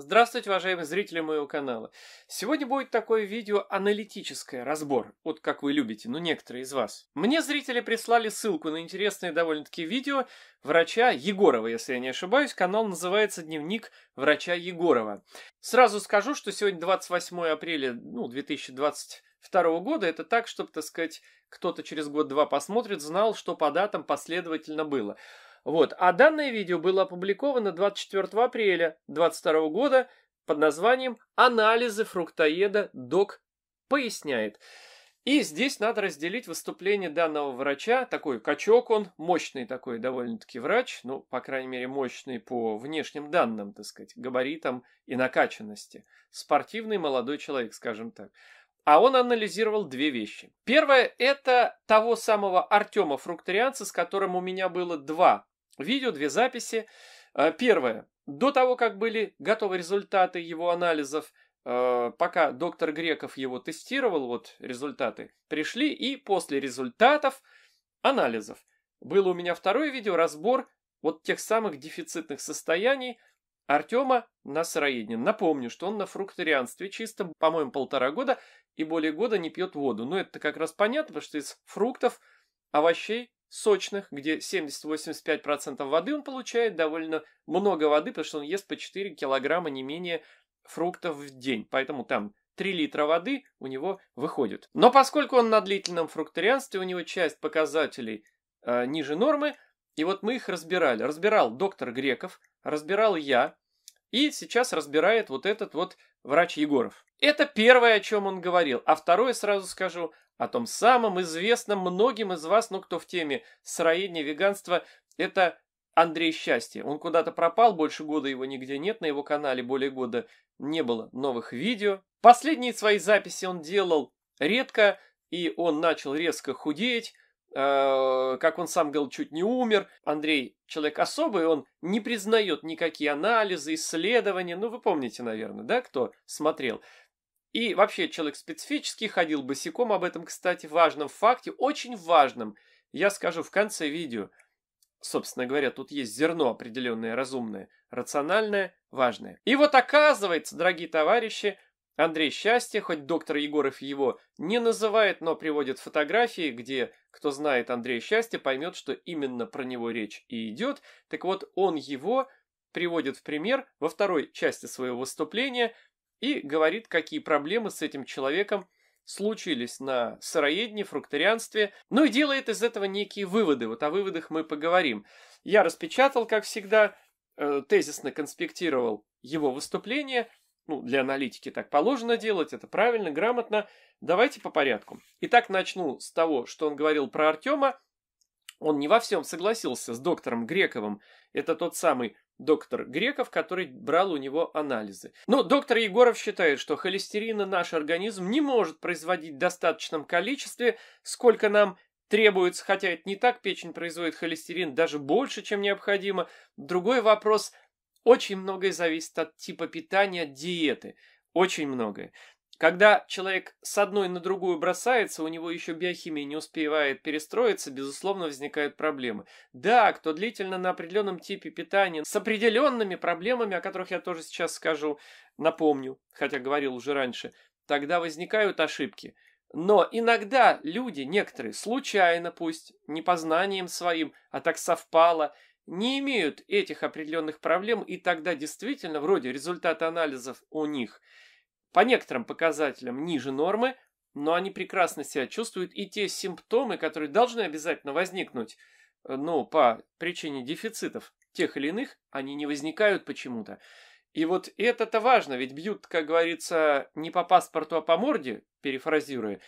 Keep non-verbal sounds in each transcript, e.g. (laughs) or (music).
Здравствуйте, уважаемые зрители моего канала. Сегодня будет такое видео аналитическое, разбор, вот как вы любите, ну некоторые из вас. Мне зрители прислали ссылку на интересное довольно-таки видео врача Егорова, если я не ошибаюсь. Канал называется «Дневник врача Егорова». Сразу скажу, что сегодня 28 апреля ну, 2020 второго года. Это так, чтобы, так сказать, кто-то через год-два посмотрит, знал, что по датам последовательно было. Вот. А данное видео было опубликовано 24 апреля 2022 года под названием «Анализы фруктоеда док поясняет». И здесь надо разделить выступление данного врача, такой качок он, мощный такой довольно-таки врач, ну, по крайней мере, мощный по внешним данным, так сказать, габаритам и накачанности. Спортивный молодой человек, скажем так. А он анализировал две вещи. Первое – это того самого Артема Фрукторианца, с которым у меня было два Видео, две записи. Э, первое. До того, как были готовы результаты его анализов, э, пока доктор Греков его тестировал, вот результаты пришли, и после результатов анализов. Было у меня второе видео, разбор вот тех самых дефицитных состояний Артема на сыроедении. Напомню, что он на фрукторианстве чисто, по-моему, полтора года и более года не пьет воду. Но ну, это как раз понятно, потому что из фруктов, овощей сочных, где 70-85% воды он получает, довольно много воды, потому что он ест по 4 килограмма не менее фруктов в день. Поэтому там 3 литра воды у него выходит. Но поскольку он на длительном фрукторианстве, у него часть показателей э, ниже нормы, и вот мы их разбирали. Разбирал доктор Греков, разбирал я, и сейчас разбирает вот этот вот врач Егоров. Это первое, о чем он говорил, а второе сразу скажу о том самом известном многим из вас, ну кто в теме сыроедения, веганства, это Андрей Счастье. Он куда-то пропал, больше года его нигде нет, на его канале более года не было новых видео. Последние свои записи он делал редко, и он начал резко худеть, Э, как он сам говорил, чуть не умер. Андрей человек особый, он не признает никакие анализы, исследования. Ну, вы помните, наверное, да, кто смотрел. И вообще человек специфический, ходил босиком, об этом, кстати, важном факте, очень важном. Я скажу в конце видео. Собственно говоря, тут есть зерно определенное, разумное, рациональное, важное. И вот оказывается, дорогие товарищи, Андрей Счастье, хоть доктор Егоров его не называет, но приводит фотографии, где, кто знает Андрея Счастье, поймет, что именно про него речь и идет. Так вот, он его приводит в пример во второй части своего выступления и говорит, какие проблемы с этим человеком случились на сыроедении, фрукторианстве, ну и делает из этого некие выводы. Вот о выводах мы поговорим. Я распечатал, как всегда, э, тезисно конспектировал его выступление – ну, для аналитики так положено делать, это правильно, грамотно. Давайте по порядку. Итак, начну с того, что он говорил про Артема. Он не во всем согласился с доктором Грековым. Это тот самый доктор Греков, который брал у него анализы. Но доктор Егоров считает, что холестерина наш организм не может производить в достаточном количестве, сколько нам требуется, хотя это не так, печень производит холестерин даже больше, чем необходимо. Другой вопрос – очень многое зависит от типа питания, от диеты. Очень многое. Когда человек с одной на другую бросается, у него еще биохимия не успевает перестроиться, безусловно, возникают проблемы. Да, кто длительно на определенном типе питания, с определенными проблемами, о которых я тоже сейчас скажу, напомню, хотя говорил уже раньше, тогда возникают ошибки. Но иногда люди, некоторые, случайно пусть, не по знаниям своим, а так совпало – не имеют этих определенных проблем, и тогда действительно, вроде результаты анализов у них по некоторым показателям ниже нормы, но они прекрасно себя чувствуют, и те симптомы, которые должны обязательно возникнуть, э, ну, по причине дефицитов тех или иных, они не возникают почему-то. И вот это-то важно, ведь бьют, как говорится, не по паспорту, а по морде, перефразируя.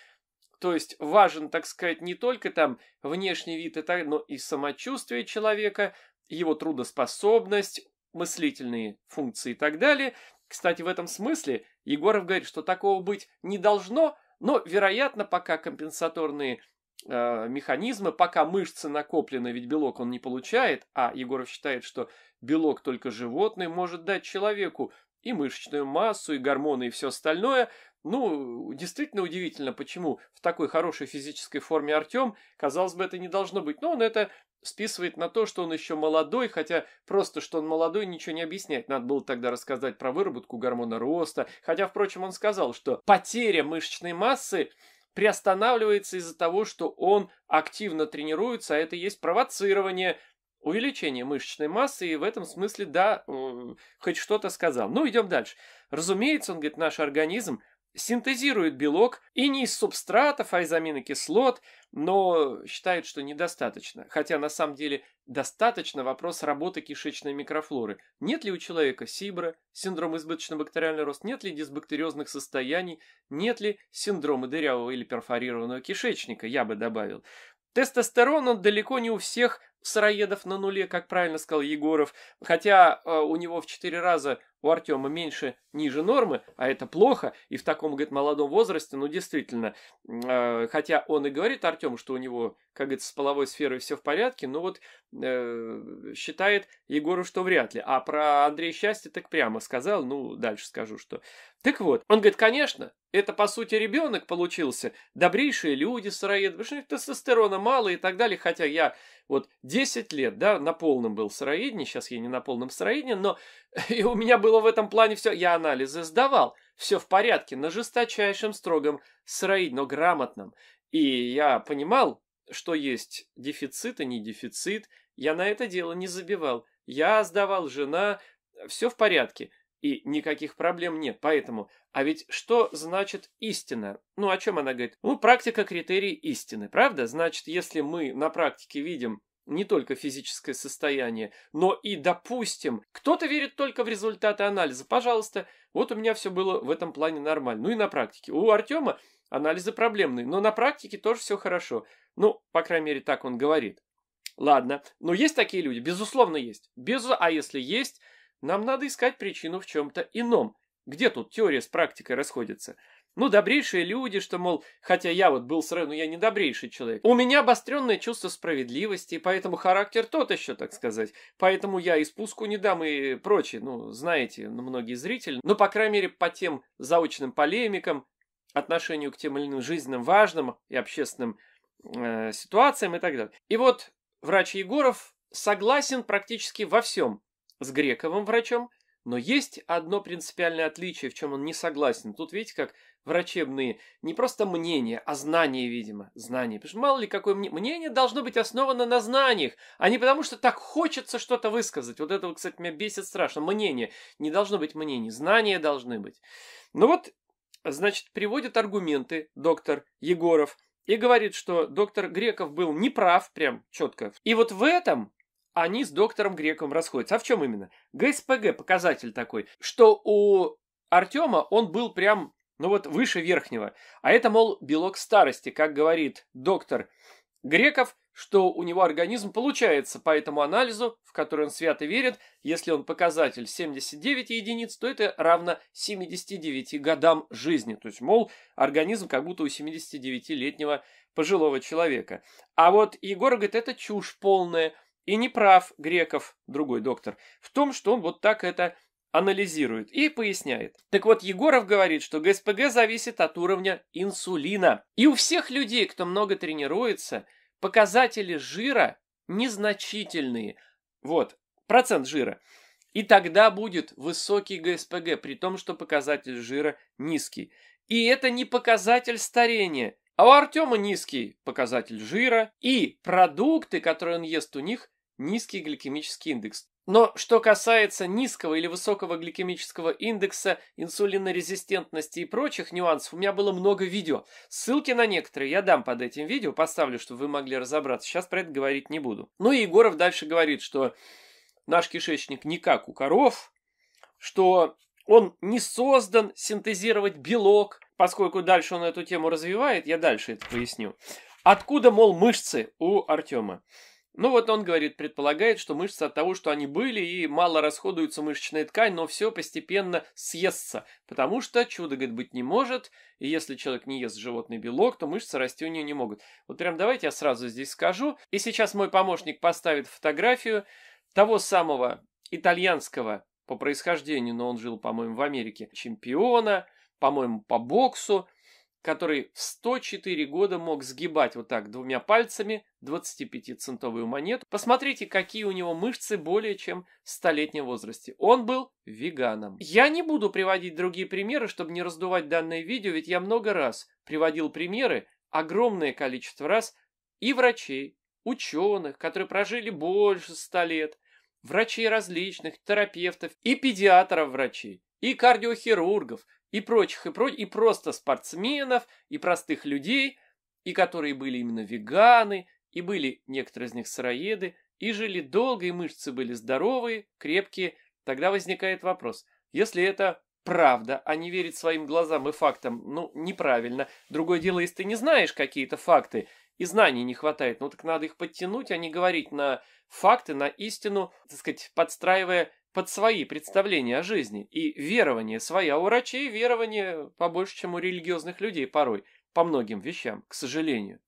То есть важен, так сказать, не только там внешний вид, но и самочувствие человека – его трудоспособность, мыслительные функции и так далее. Кстати, в этом смысле Егоров говорит, что такого быть не должно, но, вероятно, пока компенсаторные э, механизмы, пока мышцы накоплены, ведь белок он не получает, а Егоров считает, что белок только животный может дать человеку и мышечную массу, и гормоны, и все остальное. Ну, действительно удивительно, почему в такой хорошей физической форме Артем, казалось бы, это не должно быть. Но он это списывает на то, что он еще молодой, хотя просто, что он молодой, ничего не объясняет. Надо было тогда рассказать про выработку гормона роста, хотя, впрочем, он сказал, что потеря мышечной массы приостанавливается из-за того, что он активно тренируется, а это есть провоцирование, увеличения мышечной массы, и в этом смысле, да, э, хоть что-то сказал. Ну, идем дальше. Разумеется, он говорит, наш организм синтезирует белок и не из субстратов, а из аминокислот, но считают, что недостаточно. Хотя на самом деле достаточно вопрос работы кишечной микрофлоры. Нет ли у человека СИБРа, синдром избыточного бактериального роста? нет ли дисбактериозных состояний, нет ли синдрома дырявого или перфорированного кишечника, я бы добавил. Тестостерон, он далеко не у всех сыроедов на нуле, как правильно сказал Егоров, хотя э, у него в 4 раза у Артема меньше, ниже нормы, а это плохо, и в таком, говорит, молодом возрасте, ну, действительно, э, хотя он и говорит Артему, что у него, как говорится, с половой сферой все в порядке, но вот э, считает Егору, что вряд ли, а про Андрея Счастье так прямо сказал, ну, дальше скажу, что... Так вот, он говорит, конечно, это, по сути, ребенок получился, добрейшие люди сыроеды, потому что у тестостерона мало и так далее, хотя я вот 10 лет, да, на полном был сыроедении, сейчас я не на полном сыроедении, но (laughs) и у меня было в этом плане все, я анализы сдавал, все в порядке, на жесточайшем, строгом сыроедении, но грамотном. И я понимал, что есть дефицит и не дефицит, я на это дело не забивал, я сдавал, жена, все в порядке и никаких проблем нет. Поэтому, а ведь что значит истина? Ну, о чем она говорит? Ну, практика критерий истины, правда? Значит, если мы на практике видим не только физическое состояние, но и, допустим, кто-то верит только в результаты анализа. Пожалуйста, вот у меня все было в этом плане нормально. Ну и на практике. У Артема анализы проблемные, но на практике тоже все хорошо. Ну, по крайней мере, так он говорит. Ладно, но есть такие люди? Безусловно, есть. Безу... А если есть, нам надо искать причину в чем-то ином. Где тут теория с практикой расходятся? Ну, добрейшие люди, что, мол, хотя я вот был сразу, ну, я не добрейший человек. У меня обостренное чувство справедливости, поэтому характер тот еще, так сказать. Поэтому я и спуску не дам и прочее. Ну, знаете, ну, многие зрители. Но, ну, по крайней мере, по тем заочным полемикам, отношению к тем или иным жизненным важным и общественным э, ситуациям и так далее. И вот врач Егоров согласен практически во всем с Грековым врачом, но есть одно принципиальное отличие, в чем он не согласен. Тут видите, как врачебные, не просто мнения, а знания, видимо, знания. Потому что мало ли какое мнение. Мнение должно быть основано на знаниях, а не потому, что так хочется что-то высказать. Вот этого, кстати, меня бесит страшно. Мнение. Не должно быть мнений, знания должны быть. Ну вот, значит, приводит аргументы доктор Егоров и говорит, что доктор Греков был неправ, прям четко. И вот в этом они с доктором Греком расходятся. А в чем именно? ГСПГ показатель такой, что у Артема он был прям, ну вот, выше верхнего. А это, мол, белок старости, как говорит доктор Греков, что у него организм получается по этому анализу, в который он свято верит, если он показатель 79 единиц, то это равно 79 годам жизни. То есть, мол, организм как будто у 79-летнего пожилого человека. А вот Егор говорит, это чушь полная. И не прав Греков, другой доктор, в том, что он вот так это анализирует и поясняет. Так вот, Егоров говорит, что ГСПГ зависит от уровня инсулина. И у всех людей, кто много тренируется, показатели жира незначительные. Вот, процент жира. И тогда будет высокий ГСПГ, при том, что показатель жира низкий. И это не показатель старения. А у Артема низкий показатель жира и продукты, которые он ест у них, низкий гликемический индекс. Но что касается низкого или высокого гликемического индекса, инсулинорезистентности и прочих нюансов, у меня было много видео. Ссылки на некоторые я дам под этим видео, поставлю, чтобы вы могли разобраться. Сейчас про это говорить не буду. Ну и Егоров дальше говорит, что наш кишечник не как у коров, что он не создан синтезировать белок, поскольку дальше он эту тему развивает, я дальше это поясню. Откуда, мол, мышцы у Артема? Ну вот он говорит, предполагает, что мышцы от того, что они были, и мало расходуется мышечная ткань, но все постепенно съестся, потому что чудо, говорит, быть не может, и если человек не ест животный белок, то мышцы расти у нее не могут. Вот прям давайте я сразу здесь скажу, и сейчас мой помощник поставит фотографию того самого итальянского по происхождению, но он жил, по-моему, в Америке, чемпиона, по-моему, по боксу, который в 104 года мог сгибать вот так двумя пальцами 25-центовую монету. Посмотрите, какие у него мышцы более чем в столетнем возрасте. Он был веганом. Я не буду приводить другие примеры, чтобы не раздувать данное видео, ведь я много раз приводил примеры, огромное количество раз, и врачей, ученых, которые прожили больше 100 лет, врачей различных, терапевтов и педиатров-врачей, и кардиохирургов, и прочих, и прочих, и просто спортсменов, и простых людей, и которые были именно веганы, и были некоторые из них сыроеды, и жили долго, и мышцы были здоровые, крепкие. Тогда возникает вопрос, если это правда, а не верить своим глазам и фактам, ну, неправильно. Другое дело, если ты не знаешь какие-то факты, и знаний не хватает. Ну так надо их подтянуть, а не говорить на факты, на истину, так сказать, подстраивая под свои представления о жизни и верование. свои. А у врачей верование побольше, чем у религиозных людей порой, по многим вещам, к сожалению.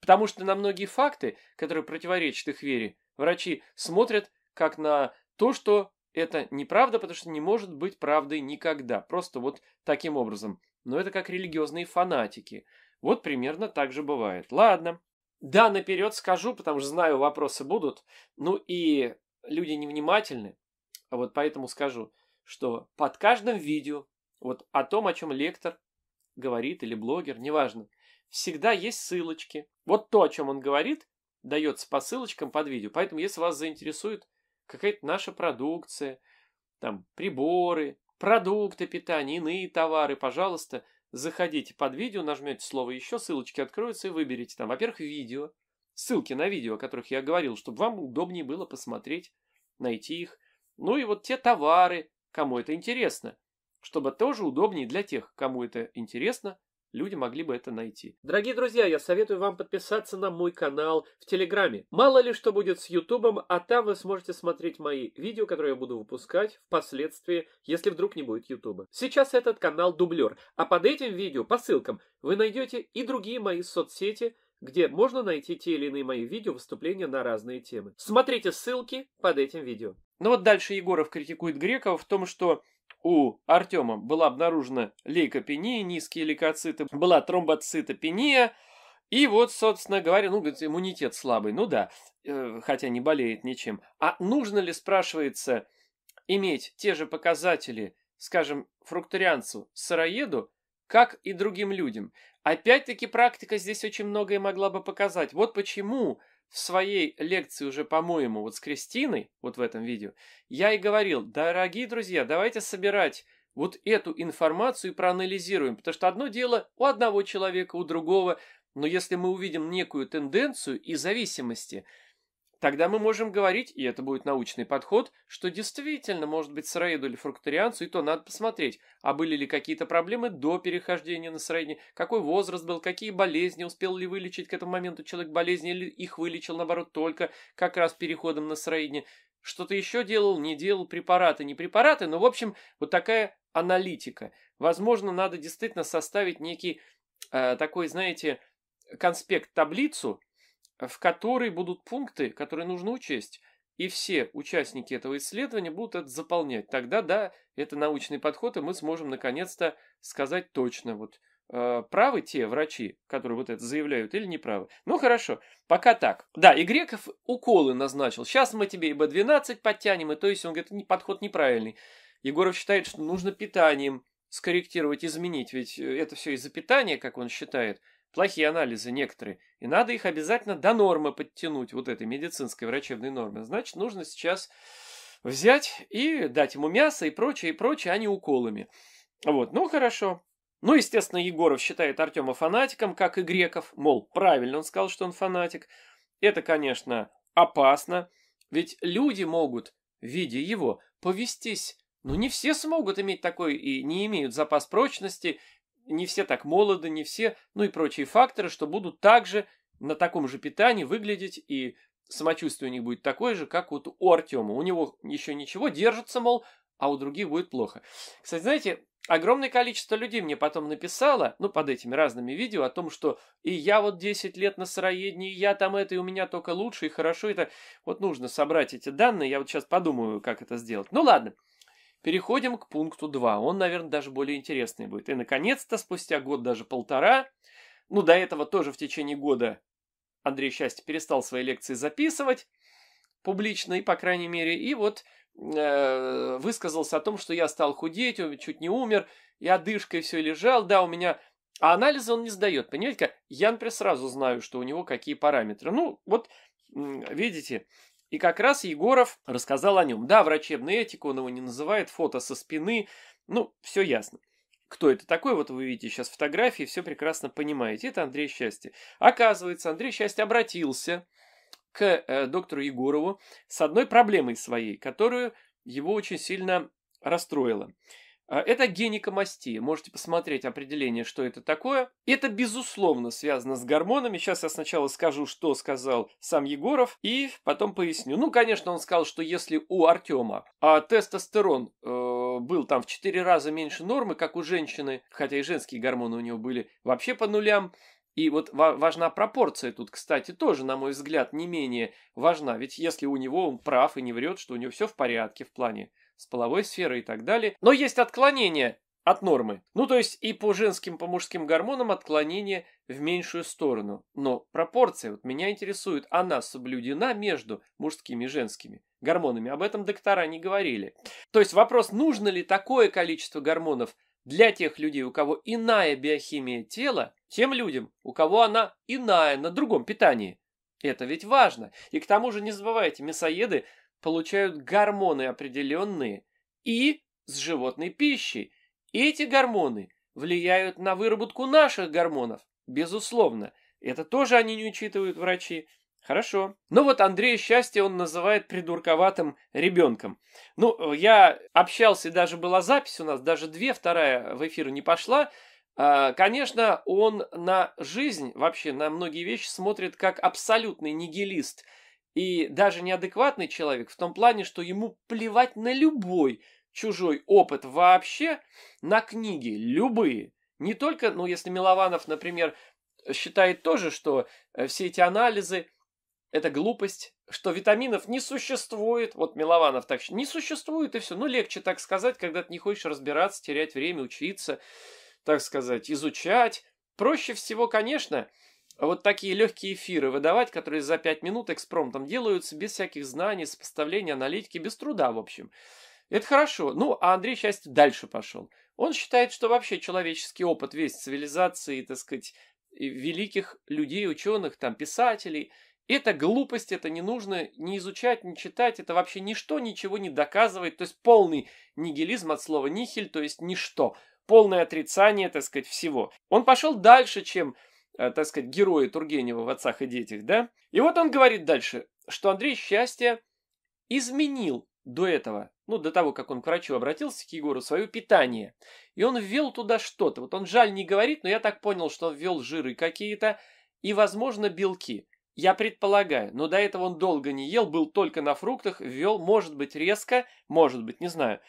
Потому что на многие факты, которые противоречат их вере, врачи смотрят как на то, что это неправда, потому что не может быть правдой никогда. Просто вот таким образом. Но это как религиозные фанатики – вот примерно так же бывает. Ладно. Да, наперед скажу, потому что знаю, вопросы будут. Ну и люди невнимательны. А вот поэтому скажу, что под каждым видео, вот о том, о чем лектор говорит или блогер, неважно, всегда есть ссылочки. Вот то, о чем он говорит, дается по ссылочкам под видео. Поэтому, если вас заинтересует какая-то наша продукция, там, приборы, продукты питания, иные товары, пожалуйста, заходите под видео, нажмете слово «Еще», ссылочки откроются и выберите там, во-первых, видео, ссылки на видео, о которых я говорил, чтобы вам удобнее было посмотреть, найти их. Ну и вот те товары, кому это интересно, чтобы тоже удобнее для тех, кому это интересно, люди могли бы это найти. Дорогие друзья, я советую вам подписаться на мой канал в Телеграме. Мало ли что будет с Ютубом, а там вы сможете смотреть мои видео, которые я буду выпускать впоследствии, если вдруг не будет Ютуба. Сейчас этот канал дублер, а под этим видео по ссылкам вы найдете и другие мои соцсети, где можно найти те или иные мои видео выступления на разные темы. Смотрите ссылки под этим видео. Ну вот дальше Егоров критикует Грекова в том, что у Артема была обнаружена лейкопения, низкие лейкоциты, была тромбоцитопения, и вот, собственно говоря, ну, иммунитет слабый, ну да, э, хотя не болеет ничем. А нужно ли, спрашивается, иметь те же показатели, скажем, фрукторианцу, сыроеду, как и другим людям? Опять-таки практика здесь очень многое могла бы показать. Вот почему в своей лекции уже, по-моему, вот с Кристиной, вот в этом видео, я и говорил, дорогие друзья, давайте собирать вот эту информацию и проанализируем, потому что одно дело у одного человека, у другого, но если мы увидим некую тенденцию и зависимости – Тогда мы можем говорить, и это будет научный подход, что действительно, может быть, сыроеду или фрукторианцу, и то надо посмотреть, а были ли какие-то проблемы до перехождения на сыроедение, какой возраст был, какие болезни, успел ли вылечить к этому моменту человек болезни, или их вылечил, наоборот, только как раз переходом на сыроедение. Что-то еще делал, не делал, препараты, не препараты, но, в общем, вот такая аналитика. Возможно, надо действительно составить некий э, такой, знаете, конспект, таблицу, в которой будут пункты, которые нужно учесть, и все участники этого исследования будут это заполнять. Тогда, да, это научный подход, и мы сможем наконец-то сказать точно, вот э, правы те врачи, которые вот это заявляют, или не правы. Ну хорошо, пока так. Да, и Греков уколы назначил. Сейчас мы тебе и B12 подтянем, и то есть он говорит, подход неправильный. Егоров считает, что нужно питанием скорректировать, изменить, ведь э, это все из-за питания, как он считает. Плохие анализы некоторые, и надо их обязательно до нормы подтянуть, вот этой медицинской врачебной нормы. Значит, нужно сейчас взять и дать ему мясо и прочее, и прочее, а не уколами. Вот, ну хорошо. Ну, естественно, Егоров считает Артема фанатиком, как и Греков. Мол, правильно он сказал, что он фанатик. Это, конечно, опасно, ведь люди могут, видя его, повестись. Но ну, не все смогут иметь такой и не имеют запас прочности, не все так молоды, не все, ну и прочие факторы, что будут также на таком же питании выглядеть и самочувствие у них будет такое же, как вот у Артема. У него еще ничего, держится, мол, а у других будет плохо. Кстати, знаете, огромное количество людей мне потом написало, ну, под этими разными видео, о том, что и я вот 10 лет на сыроедении, и я там это, и у меня только лучше, и хорошо это. Вот нужно собрать эти данные, я вот сейчас подумаю, как это сделать. Ну, ладно. Переходим к пункту 2. Он, наверное, даже более интересный будет. И, наконец-то, спустя год, даже полтора, ну, до этого тоже в течение года Андрей Счастье перестал свои лекции записывать, публично и, по крайней мере, и вот э, высказался о том, что я стал худеть, чуть не умер, я дышкой все лежал, да, у меня... А анализы он не сдает, понимаете как? Я, например, сразу знаю, что у него какие параметры. Ну, вот, видите, и как раз Егоров рассказал о нем. Да, врачебная этика, он его не называет, фото со спины, ну, все ясно. Кто это такой? Вот вы видите сейчас фотографии, все прекрасно понимаете. Это Андрей Счастье. Оказывается, Андрей Счастье обратился к э, доктору Егорову с одной проблемой своей, которую его очень сильно расстроило. А, это геникомастия. Можете посмотреть определение, что это такое. Это, безусловно, связано с гормонами. Сейчас я сначала скажу, что сказал сам Егоров, и потом поясню. Ну, конечно, он сказал, что если у Артема а тестостерон э, был там в 4 раза меньше нормы, как у женщины, хотя и женские гормоны у него были вообще по нулям, и вот важна пропорция тут, кстати, тоже, на мой взгляд, не менее важна. Ведь если у него он прав и не врет, что у него все в порядке в плане с половой сферой и так далее. Но есть отклонения от нормы. Ну, то есть и по женским, по мужским гормонам отклонение в меньшую сторону. Но пропорция, вот меня интересует, она соблюдена между мужскими и женскими гормонами. Об этом доктора не говорили. То есть вопрос, нужно ли такое количество гормонов для тех людей, у кого иная биохимия тела, тем людям, у кого она иная на другом питании. Это ведь важно. И к тому же не забывайте, мясоеды получают гормоны определенные и с животной пищей. Эти гормоны влияют на выработку наших гормонов, безусловно. Это тоже они не учитывают врачи. Хорошо. Ну вот Андрея Счастье он называет придурковатым ребенком. Ну, я общался, даже была запись у нас, даже две, вторая в эфир не пошла. А, конечно, он на жизнь, вообще на многие вещи смотрит как абсолютный нигилист – и даже неадекватный человек в том плане, что ему плевать на любой чужой опыт вообще, на книги, любые. Не только, ну, если Милованов, например, считает тоже, что э, все эти анализы – это глупость, что витаминов не существует, вот Милованов так считает, не существует и все. Ну, легче так сказать, когда ты не хочешь разбираться, терять время, учиться, так сказать, изучать. Проще всего, конечно, вот такие легкие эфиры выдавать, которые за 5 минут экспромтом делаются, без всяких знаний, сопоставления, аналитики, без труда, в общем. Это хорошо. Ну, а Андрей Счастье дальше пошел. Он считает, что вообще человеческий опыт весь цивилизации, так сказать, великих людей, ученых, там, писателей, это глупость, это не нужно не изучать, не читать, это вообще ничто ничего не доказывает, то есть полный нигилизм от слова нихель, то есть ничто, полное отрицание, так сказать, всего. Он пошел дальше, чем Э, так сказать, герои Тургенева в «Отцах и детях», да? И вот он говорит дальше, что Андрей Счастье изменил до этого, ну, до того, как он к врачу обратился, к Егору, свое питание. И он ввел туда что-то. Вот он жаль не говорит, но я так понял, что он ввел жиры какие-то и, возможно, белки. Я предполагаю, но до этого он долго не ел, был только на фруктах, ввел, может быть, резко, может быть, не знаю.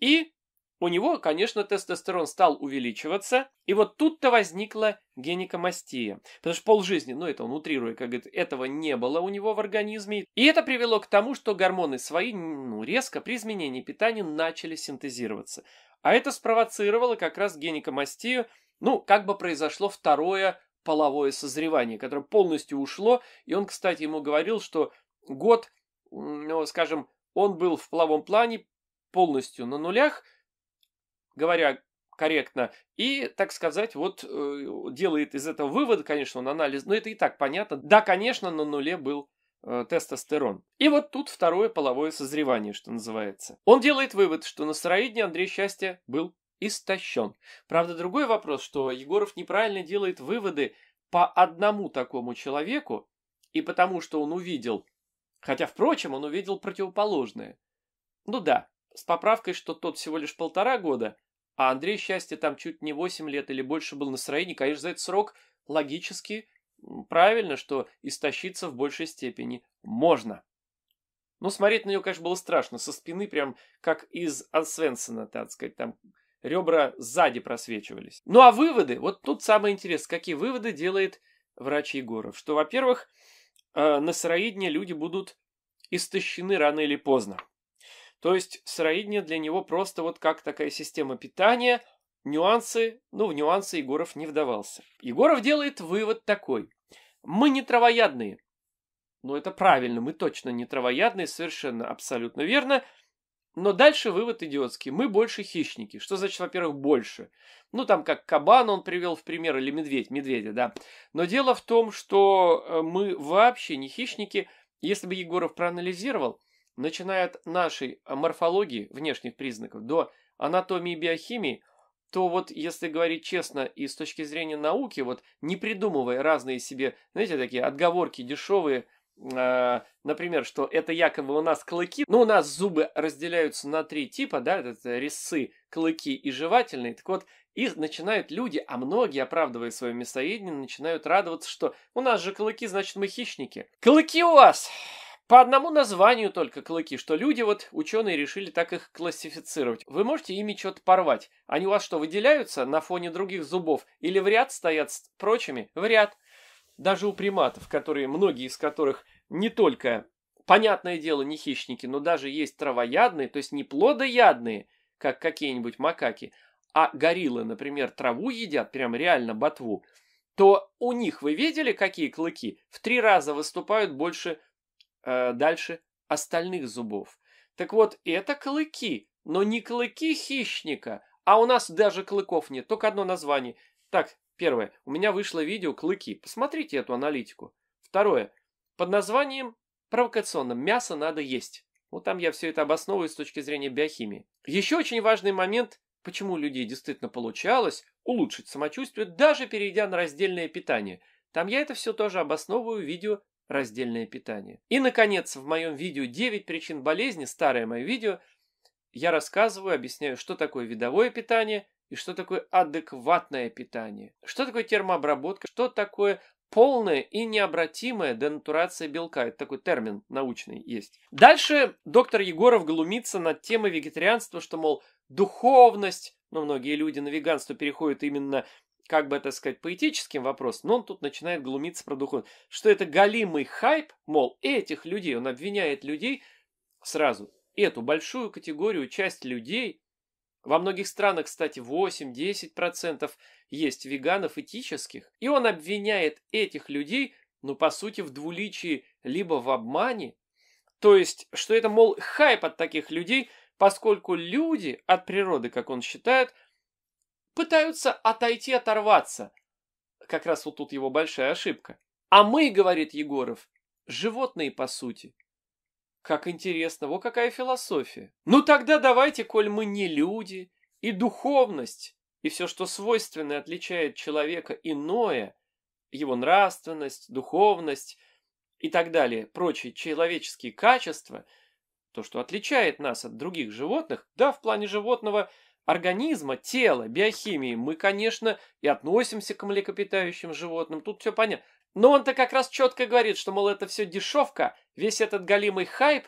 И у него, конечно, тестостерон стал увеличиваться, и вот тут-то возникла геникомастия. Потому что полжизни, ну это он утрирует, как говорит, этого не было у него в организме. И это привело к тому, что гормоны свои ну, резко при изменении питания начали синтезироваться. А это спровоцировало как раз геникомастию, ну, как бы произошло второе половое созревание, которое полностью ушло. И он, кстати, ему говорил, что год, ну, скажем, он был в половом плане полностью на нулях – говоря корректно, и, так сказать, вот э, делает из этого вывод, конечно, он анализ, но это и так понятно. Да, конечно, на нуле был э, тестостерон. И вот тут второе половое созревание, что называется. Он делает вывод, что на сыроедении Андрей Счастья был истощен. Правда, другой вопрос, что Егоров неправильно делает выводы по одному такому человеку, и потому что он увидел, хотя, впрочем, он увидел противоположное. Ну да, с поправкой, что тот всего лишь полтора года, а Андрей Счастье там чуть не 8 лет или больше был на строении. Конечно, за этот срок логически правильно, что истощиться в большей степени можно. Ну, смотреть на нее, конечно, было страшно. Со спины прям как из Ансвенсена, так сказать, там ребра сзади просвечивались. Ну, а выводы? Вот тут самое интересное. Какие выводы делает врач Егоров? Что, во-первых, э, на сыроедение люди будут истощены рано или поздно. То есть сыроедение для него просто вот как такая система питания, нюансы, ну в нюансы Егоров не вдавался. Егоров делает вывод такой. Мы не травоядные. Ну это правильно, мы точно не травоядные, совершенно абсолютно верно. Но дальше вывод идиотский. Мы больше хищники. Что значит, во-первых, больше? Ну, там как кабан он привел в пример, или медведь, медведя, да. Но дело в том, что э, мы вообще не хищники. Если бы Егоров проанализировал, начиная от нашей а, морфологии внешних признаков до анатомии и биохимии, то вот если говорить честно и с точки зрения науки, вот не придумывая разные себе, знаете, такие отговорки дешевые, э, например, что это якобы у нас клыки, ну у нас зубы разделяются на три типа, да, это резцы, клыки и жевательные, так вот их начинают люди, а многие, оправдывая свое мясоедение, начинают радоваться, что у нас же клыки, значит мы хищники. Клыки у вас! По одному названию только клыки, что люди, вот ученые решили так их классифицировать. Вы можете ими что-то порвать. Они у вас что, выделяются на фоне других зубов? Или в ряд стоят с прочими? В ряд. Даже у приматов, которые, многие из которых не только, понятное дело, не хищники, но даже есть травоядные, то есть не плодоядные, как какие-нибудь макаки, а гориллы, например, траву едят, прям реально ботву, то у них, вы видели, какие клыки? В три раза выступают больше Э, дальше остальных зубов. Так вот, это клыки, но не клыки хищника, а у нас даже клыков нет, только одно название. Так, первое, у меня вышло видео «Клыки», посмотрите эту аналитику. Второе, под названием провокационным «Мясо надо есть». Вот там я все это обосновываю с точки зрения биохимии. Еще очень важный момент, почему у людей действительно получалось улучшить самочувствие, даже перейдя на раздельное питание. Там я это все тоже обосновываю в видео раздельное питание. И, наконец, в моем видео 9 причин болезни, старое мое видео, я рассказываю, объясняю, что такое видовое питание и что такое адекватное питание, что такое термообработка, что такое полная и необратимая денатурация белка. Это такой термин научный есть. Дальше доктор Егоров глумится над темой вегетарианства, что, мол, духовность, но ну, многие люди на веганство переходят именно как бы это сказать, поэтическим вопросом, но он тут начинает глумиться про духовность. Что это галимый хайп, мол, этих людей, он обвиняет людей сразу, эту большую категорию, часть людей, во многих странах, кстати, 8-10% есть веганов этических, и он обвиняет этих людей, ну, по сути, в двуличии, либо в обмане, то есть, что это, мол, хайп от таких людей, поскольку люди от природы, как он считает, – пытаются отойти, оторваться. Как раз вот тут его большая ошибка. А мы, говорит Егоров, животные по сути. Как интересно, вот какая философия. Ну тогда давайте, коль мы не люди, и духовность, и все, что свойственно отличает человека иное, его нравственность, духовность и так далее, прочие человеческие качества, то, что отличает нас от других животных, да, в плане животного – организма, тела, биохимии, мы, конечно, и относимся к млекопитающим животным, тут все понятно. Но он-то как раз четко говорит, что, мол, это все дешевка, весь этот галимый хайп,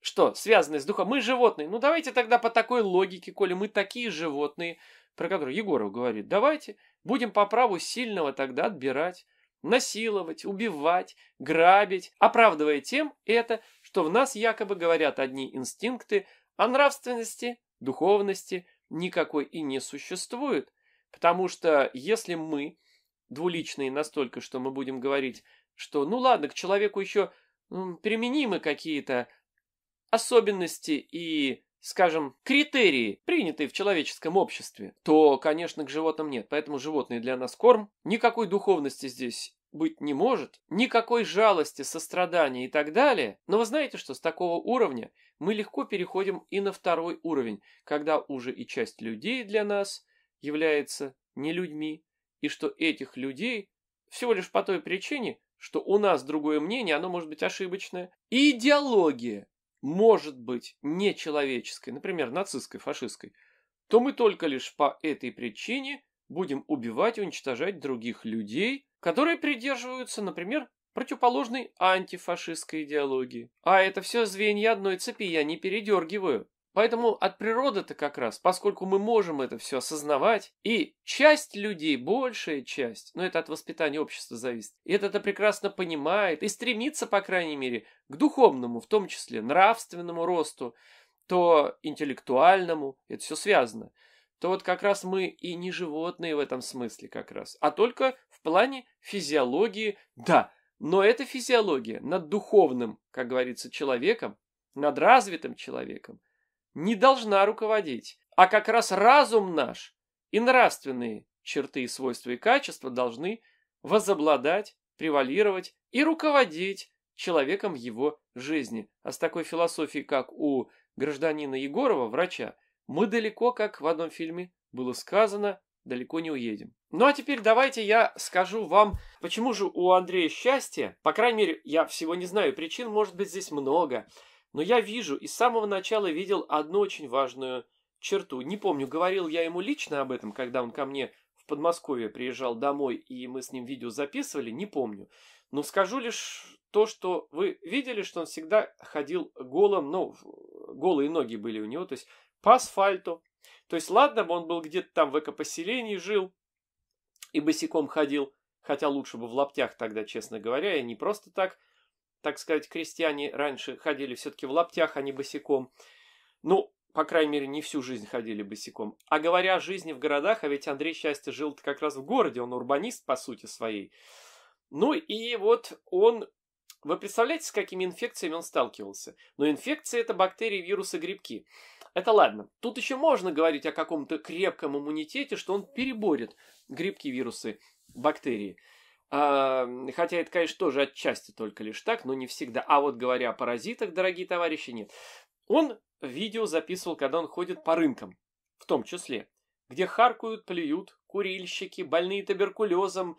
что, связанный с духом, мы животные. Ну, давайте тогда по такой логике, коли мы такие животные, про которые Егоров говорит, давайте будем по праву сильного тогда отбирать, насиловать, убивать, грабить, оправдывая тем это, что в нас якобы говорят одни инстинкты о нравственности, духовности, никакой и не существует, потому что если мы двуличные настолько, что мы будем говорить, что ну ладно, к человеку еще применимы какие-то особенности и, скажем, критерии, принятые в человеческом обществе, то, конечно, к животным нет. Поэтому животные для нас корм. Никакой духовности здесь быть не может, никакой жалости, сострадания и так далее. Но вы знаете, что с такого уровня мы легко переходим и на второй уровень, когда уже и часть людей для нас является не людьми, и что этих людей всего лишь по той причине, что у нас другое мнение, оно может быть ошибочное. И идеология может быть нечеловеческой, например, нацистской, фашистской, то мы только лишь по этой причине будем убивать и уничтожать других людей – которые придерживаются, например, противоположной антифашистской идеологии. А это все звенья одной цепи, я не передергиваю. Поэтому от природы-то как раз, поскольку мы можем это все осознавать, и часть людей, большая часть, но это от воспитания общества зависит, и это-то прекрасно понимает и стремится, по крайней мере, к духовному, в том числе нравственному росту, то интеллектуальному, это все связано, то вот как раз мы и не животные в этом смысле как раз, а только в плане физиологии – да, но эта физиология над духовным, как говорится, человеком, над развитым человеком, не должна руководить. А как раз разум наш и нравственные черты, свойства и качества должны возобладать, превалировать и руководить человеком его жизни. А с такой философией, как у гражданина Егорова, врача, мы далеко, как в одном фильме было сказано, далеко не уедем. Ну а теперь давайте я скажу вам, почему же у Андрея счастье, по крайней мере, я всего не знаю, причин может быть здесь много, но я вижу и с самого начала видел одну очень важную черту. Не помню, говорил я ему лично об этом, когда он ко мне в Подмосковье приезжал домой, и мы с ним видео записывали, не помню. Но скажу лишь то, что вы видели, что он всегда ходил голым, ну, голые ноги были у него, то есть по асфальту, то есть, ладно бы он был где-то там в экопоселении жил и босиком ходил, хотя лучше бы в лаптях тогда, честно говоря, и не просто так, так сказать, крестьяне раньше ходили все-таки в лаптях, а не босиком. Ну, по крайней мере, не всю жизнь ходили босиком. А говоря о жизни в городах, а ведь Андрей Счастье жил как раз в городе, он урбанист по сути своей. Ну и вот он... Вы представляете, с какими инфекциями он сталкивался? Но ну, инфекции – это бактерии, вирусы, грибки. Это ладно. Тут еще можно говорить о каком-то крепком иммунитете, что он переборет грибки, вирусы, бактерии. А, хотя это, конечно, тоже отчасти только лишь так, но не всегда. А вот говоря о паразитах, дорогие товарищи, нет. Он видео записывал, когда он ходит по рынкам, в том числе, где харкают, плюют курильщики, больные туберкулезом,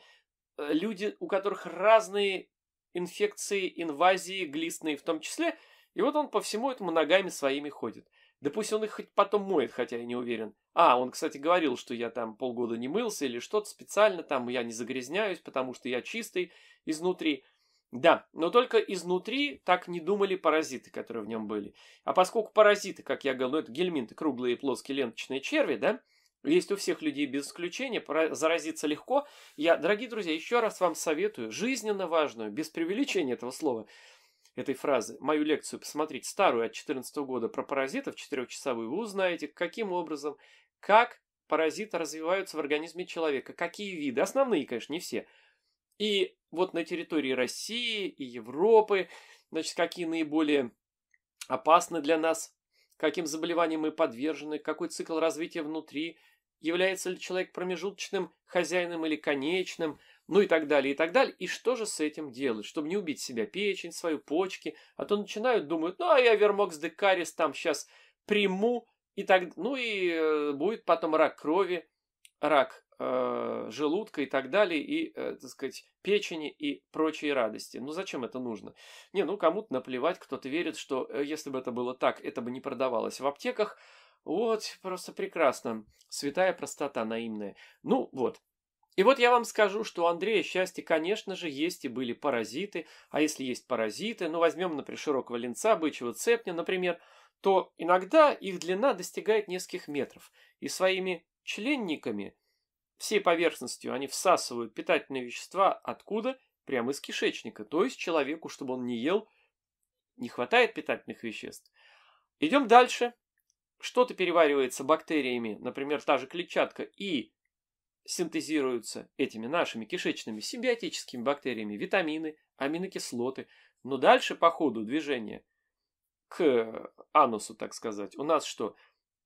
э, люди, у которых разные инфекции, инвазии, глистные в том числе – и вот он по всему этому ногами своими ходит. Да пусть он их хоть потом моет, хотя я не уверен. А, он, кстати, говорил, что я там полгода не мылся или что-то специально там, я не загрязняюсь, потому что я чистый изнутри. Да, но только изнутри так не думали паразиты, которые в нем были. А поскольку паразиты, как я говорю, ну это гельминты, круглые плоские ленточные черви, да, есть у всех людей без исключения, заразиться легко. Я, дорогие друзья, еще раз вам советую, жизненно важную, без преувеличения этого слова, этой фразы. Мою лекцию посмотрите, старую от 2014 года про паразитов, четырехчасовую, вы узнаете, каким образом, как паразиты развиваются в организме человека, какие виды, основные, конечно, не все. И вот на территории России и Европы, значит, какие наиболее опасны для нас, каким заболеваниям мы подвержены, какой цикл развития внутри, является ли человек промежуточным хозяином или конечным – ну и так далее, и так далее. И что же с этим делать, чтобы не убить себя, печень свою, почки, а то начинают думают, ну а я вермокс декарис там сейчас приму, и так, ну и э, будет потом рак крови, рак э, желудка и так далее, и, э, так сказать, печени и прочие радости. Ну зачем это нужно? Не, ну кому-то наплевать, кто-то верит, что э, если бы это было так, это бы не продавалось в аптеках. Вот, просто прекрасно. Святая простота наимная. Ну, вот. И вот я вам скажу, что у Андрея счастье, конечно же, есть и были паразиты, а если есть паразиты, ну возьмем, например, широкого линца, бычьего цепня, например, то иногда их длина достигает нескольких метров, и своими членниками, всей поверхностью они всасывают питательные вещества откуда? Прямо из кишечника, то есть человеку, чтобы он не ел, не хватает питательных веществ. Идем дальше. Что-то переваривается бактериями, например, та же клетчатка, и синтезируются этими нашими кишечными симбиотическими бактериями витамины, аминокислоты, но дальше по ходу движения к анусу, так сказать, у нас что?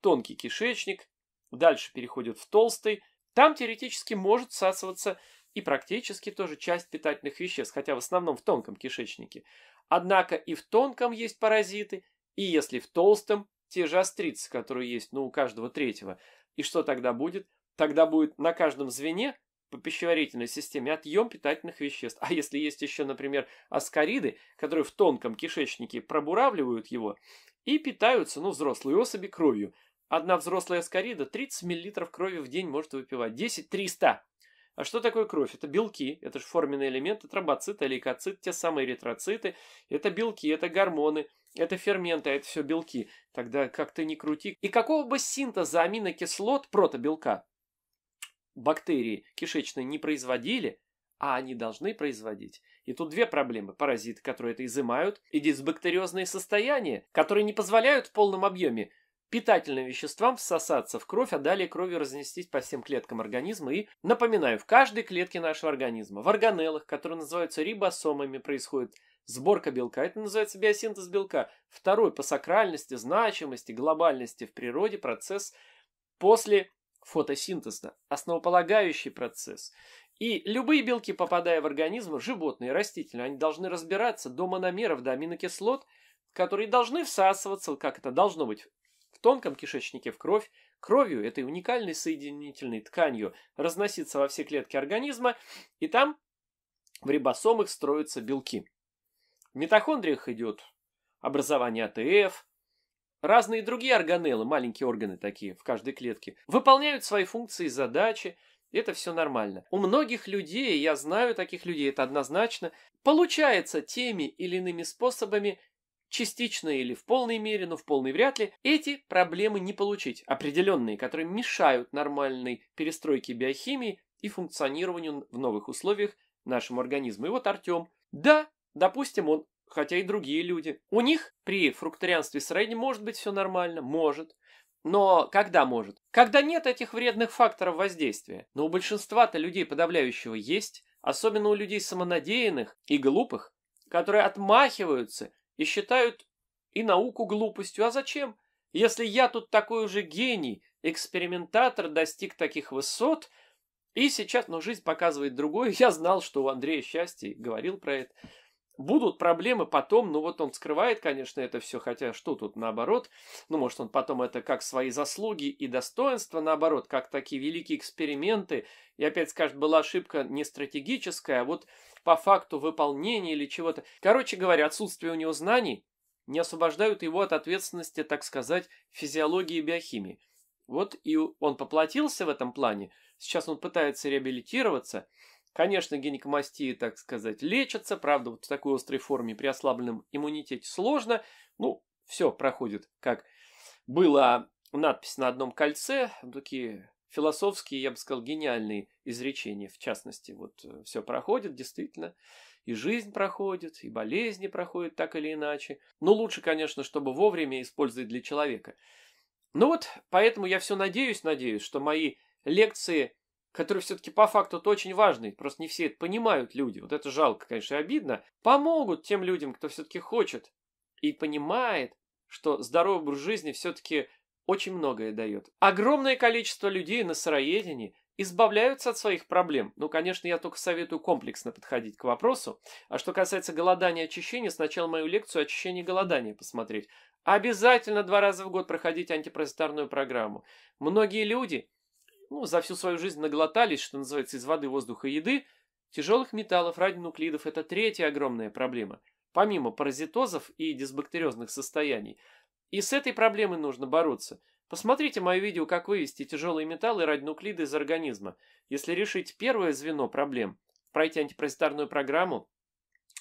Тонкий кишечник, дальше переходит в толстый, там теоретически может всасываться и практически тоже часть питательных веществ, хотя в основном в тонком кишечнике. Однако и в тонком есть паразиты, и если в толстом, те же острицы, которые есть ну, у каждого третьего – и что тогда будет? Тогда будет на каждом звене по пищеварительной системе отъем питательных веществ. А если есть еще, например, аскариды, которые в тонком кишечнике пробуравливают его и питаются, ну, взрослые особи, кровью. Одна взрослая аскарида 30 мл крови в день может выпивать. 10-300. А что такое кровь? Это белки, это же форменные элементы, тромбоциты, лейкоциты, те самые эритроциты, это белки, это гормоны, это ферменты, а это все белки. Тогда как то не крути. И какого бы синтеза аминокислот протобелка бактерии кишечные не производили, а они должны производить. И тут две проблемы. Паразиты, которые это изымают, и дисбактериозные состояния, которые не позволяют в полном объеме питательным веществам всосаться в кровь, а далее кровью разнестись по всем клеткам организма. И, напоминаю, в каждой клетке нашего организма, в органеллах, которые называются рибосомами, происходит Сборка белка – это называется биосинтез белка. Второй по сакральности, значимости, глобальности в природе процесс после фотосинтеза, основополагающий процесс. И любые белки, попадая в организм, животные, растительные, они должны разбираться до мономеров, до аминокислот, которые должны всасываться, как это должно быть, в тонком кишечнике в кровь, кровью, этой уникальной соединительной тканью, разноситься во все клетки организма, и там в рибосомах строятся белки. В митохондриях идет образование АТФ, разные другие органеллы, маленькие органы такие в каждой клетке, выполняют свои функции, и задачи, это все нормально. У многих людей, я знаю таких людей, это однозначно, получается теми или иными способами частично или в полной мере, но в полной вряд ли, эти проблемы не получить, определенные, которые мешают нормальной перестройке биохимии и функционированию в новых условиях нашему организму. И вот Артем, да, Допустим, он, хотя и другие люди. У них при фрукторианстве среднем может быть все нормально, может. Но когда может? Когда нет этих вредных факторов воздействия. Но у большинства-то людей подавляющего есть, особенно у людей самонадеянных и глупых, которые отмахиваются и считают и науку глупостью. А зачем? Если я тут такой уже гений, экспериментатор, достиг таких высот, и сейчас, но жизнь показывает другое. (laughs) Я знал, что у Андрея счастье, говорил про это. Будут проблемы потом, ну вот он скрывает, конечно, это все, хотя что тут наоборот, ну может он потом это как свои заслуги и достоинства, наоборот, как такие великие эксперименты, и опять скажет, была ошибка не стратегическая, а вот по факту выполнения или чего-то. Короче говоря, отсутствие у него знаний не освобождают его от ответственности, так сказать, физиологии и биохимии. Вот и он поплатился в этом плане, сейчас он пытается реабилитироваться – Конечно, гинекомастии, так сказать, лечатся, правда, вот в такой острой форме при ослабленном иммунитете сложно. Ну, все проходит, как была надпись на одном кольце, такие философские, я бы сказал, гениальные изречения, в частности, вот э, все проходит, действительно, и жизнь проходит, и болезни проходят так или иначе. Но ну, лучше, конечно, чтобы вовремя использовать для человека. Ну вот, поэтому я все надеюсь, надеюсь, что мои лекции – который все-таки по факту очень важный, просто не все это понимают люди, вот это жалко, конечно, и обидно, помогут тем людям, кто все-таки хочет и понимает, что здоровый образ жизни все-таки очень многое дает. Огромное количество людей на сыроедении избавляются от своих проблем. Ну, конечно, я только советую комплексно подходить к вопросу. А что касается голодания и очищения, сначала мою лекцию «Очищение и голодание» посмотреть. Обязательно два раза в год проходить антипаразитарную программу. Многие люди ну, за всю свою жизнь наглотались, что называется, из воды, воздуха и еды, тяжелых металлов, радионуклидов – это третья огромная проблема, помимо паразитозов и дисбактериозных состояний. И с этой проблемой нужно бороться. Посмотрите мое видео «Как вывести тяжелые металлы и радионуклиды из организма». Если решить первое звено проблем, пройти антипаразитарную программу,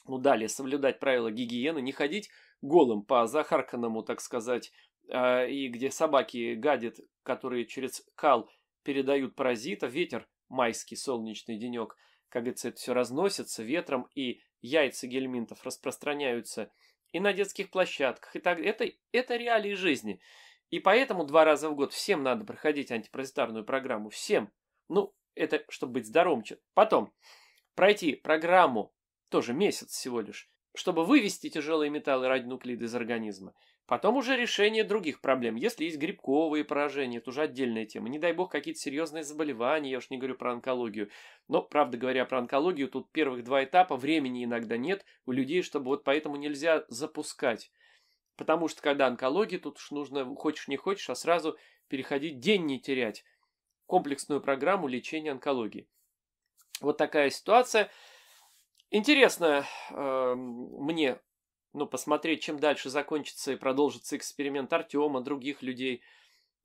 ну далее соблюдать правила гигиены, не ходить голым по захарканному, так сказать, а, и где собаки гадят, которые через кал – передают паразита, ветер, майский солнечный денек, как говорится, это все разносится ветром, и яйца гельминтов распространяются и на детских площадках, и так, это, это реалии жизни. И поэтому два раза в год всем надо проходить антипаразитарную программу, всем. Ну, это чтобы быть здоровым. Потом, пройти программу, тоже месяц всего лишь, чтобы вывести тяжелые металлы радионуклид из организма. Потом уже решение других проблем. Если есть грибковые поражения, это уже отдельная тема. Не дай бог, какие-то серьезные заболевания, я уж не говорю про онкологию. Но, правда говоря, про онкологию тут первых два этапа времени иногда нет у людей, чтобы вот поэтому нельзя запускать. Потому что когда онкология, тут уж нужно, хочешь не хочешь, а сразу переходить, день не терять. Комплексную программу лечения онкологии. Вот такая ситуация. Интересно э, мне ну, посмотреть, чем дальше закончится и продолжится эксперимент Артема, других людей.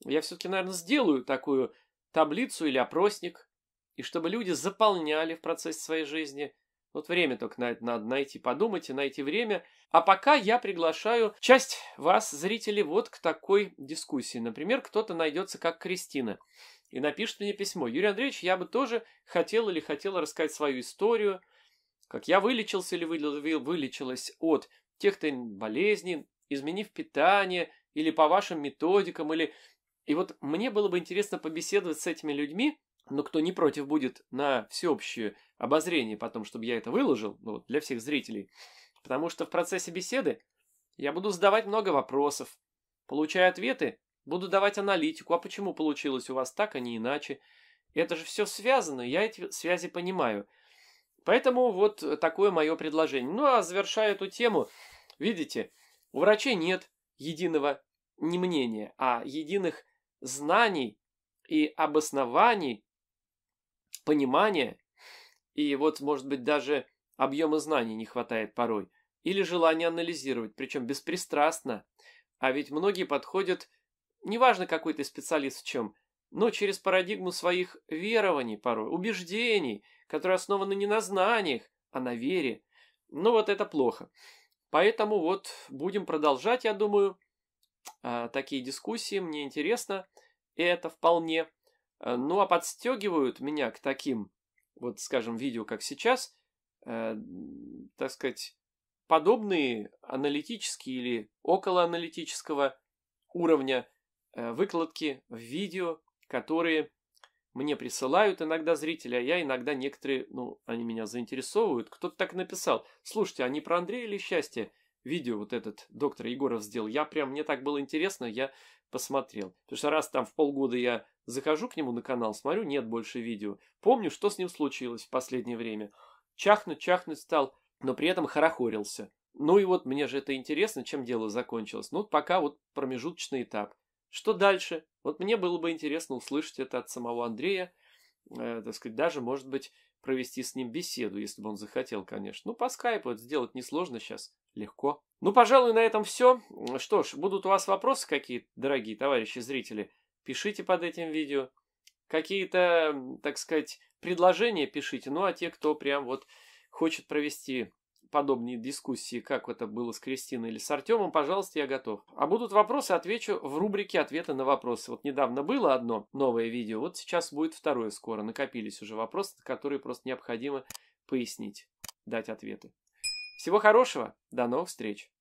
Я все-таки, наверное, сделаю такую таблицу или опросник, и чтобы люди заполняли в процессе своей жизни. Вот время только на это надо найти, подумать и найти время. А пока я приглашаю часть вас, зрителей, вот к такой дискуссии. Например, кто-то найдется как Кристина и напишет мне письмо. Юрий Андреевич, я бы тоже хотел или хотела рассказать свою историю – как я вылечился или вылечилась от тех-то болезней, изменив питание, или по вашим методикам, или... И вот мне было бы интересно побеседовать с этими людьми, но кто не против будет на всеобщее обозрение потом, чтобы я это выложил, ну, вот, для всех зрителей, потому что в процессе беседы я буду задавать много вопросов, получая ответы, буду давать аналитику, а почему получилось у вас так, а не иначе. Это же все связано, я эти связи понимаю – Поэтому вот такое мое предложение. Ну а завершая эту тему, видите, у врачей нет единого не мнения, а единых знаний и обоснований, понимания, и вот, может быть, даже объема знаний не хватает порой, или желание анализировать, причем беспристрастно. А ведь многие подходят, неважно какой ты специалист в чем, но через парадигму своих верований порой, убеждений – которые основаны не на знаниях, а на вере. Ну вот это плохо. Поэтому вот будем продолжать, я думаю, а, такие дискуссии, мне интересно это вполне. А, ну а подстегивают меня к таким, вот скажем, видео, как сейчас, э, так сказать, подобные аналитические или около аналитического уровня э, выкладки в видео, которые мне присылают иногда зрители, а я иногда некоторые, ну, они меня заинтересовывают. Кто-то так написал. Слушайте, а не про Андрея или счастье? Видео вот этот доктор Егоров сделал. Я прям, мне так было интересно, я посмотрел. Потому что раз там в полгода я захожу к нему на канал, смотрю, нет больше видео. Помню, что с ним случилось в последнее время. Чахнуть, чахнуть стал, но при этом хорохорился. Ну и вот мне же это интересно, чем дело закончилось. Ну, пока вот промежуточный этап. Что дальше? Вот мне было бы интересно услышать это от самого Андрея, э, так сказать, даже, может быть, провести с ним беседу, если бы он захотел, конечно. Ну, по скайпу это сделать несложно сейчас, легко. Ну, пожалуй, на этом все. Что ж, будут у вас вопросы какие-то, дорогие товарищи зрители, пишите под этим видео. Какие-то, так сказать, предложения пишите. Ну, а те, кто прям вот хочет провести подобные дискуссии, как это было с Кристиной или с Артемом, пожалуйста, я готов. А будут вопросы, отвечу в рубрике «Ответы на вопросы». Вот недавно было одно новое видео, вот сейчас будет второе скоро. Накопились уже вопросы, которые просто необходимо пояснить, дать ответы. Всего хорошего, до новых встреч!